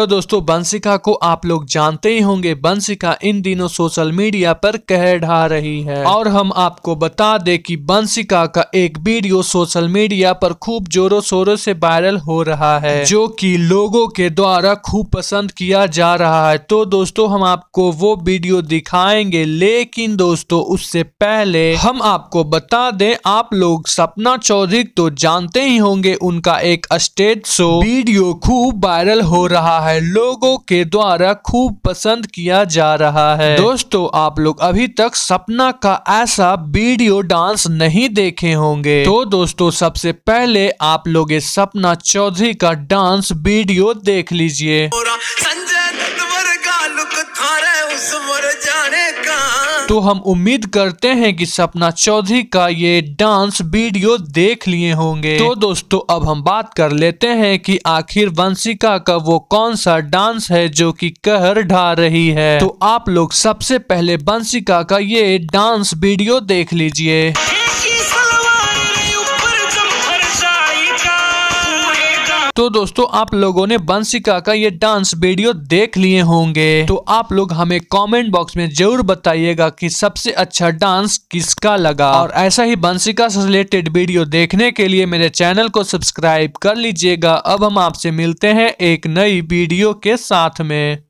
hello दोस्तों बंसिका को आप लोग जानते ही होंगे बंसिका इन दिनों सोशल मीडिया पर कह ढा रही है और हम आपको बता दे कि बंसिका का एक वीडियो सोशल मीडिया पर खूब जोरों शोरों से वायरल हो रहा है जो कि लोगों के द्वारा खूब पसंद किया जा रहा है तो दोस्तों हम आपको वो वीडियो दिखाएंगे लेकिन दोस्तों उससे पहले हम आपको बता दे आप लोग सपना चौधरी तो जानते ही होंगे उनका एक स्टेज शो वीडियो खूब वायरल हो रहा है है लोगों के द्वारा खूब पसंद किया जा रहा है दोस्तों आप लोग अभी तक सपना का ऐसा वीडियो डांस नहीं देखे होंगे तो दोस्तों सबसे पहले आप लोग सपना चौधरी का डांस वीडियो देख लीजिए तो हम उम्मीद करते हैं कि सपना चौधरी का ये डांस वीडियो देख लिए होंगे तो दोस्तों अब हम बात कर लेते हैं कि आखिर वंशिका का वो कौन सा डांस है जो कि कहर ढा रही है तो आप लोग सबसे पहले वंशिका का ये डांस वीडियो देख लीजिए तो दोस्तों आप लोगों ने बंसिका का ये डांस वीडियो देख लिए होंगे तो आप लोग हमें कमेंट बॉक्स में जरूर बताइएगा कि सबसे अच्छा डांस किसका लगा और ऐसा ही बंसिका से रिलेटेड वीडियो देखने के लिए मेरे चैनल को सब्सक्राइब कर लीजिएगा अब हम आपसे मिलते हैं एक नई वीडियो के साथ में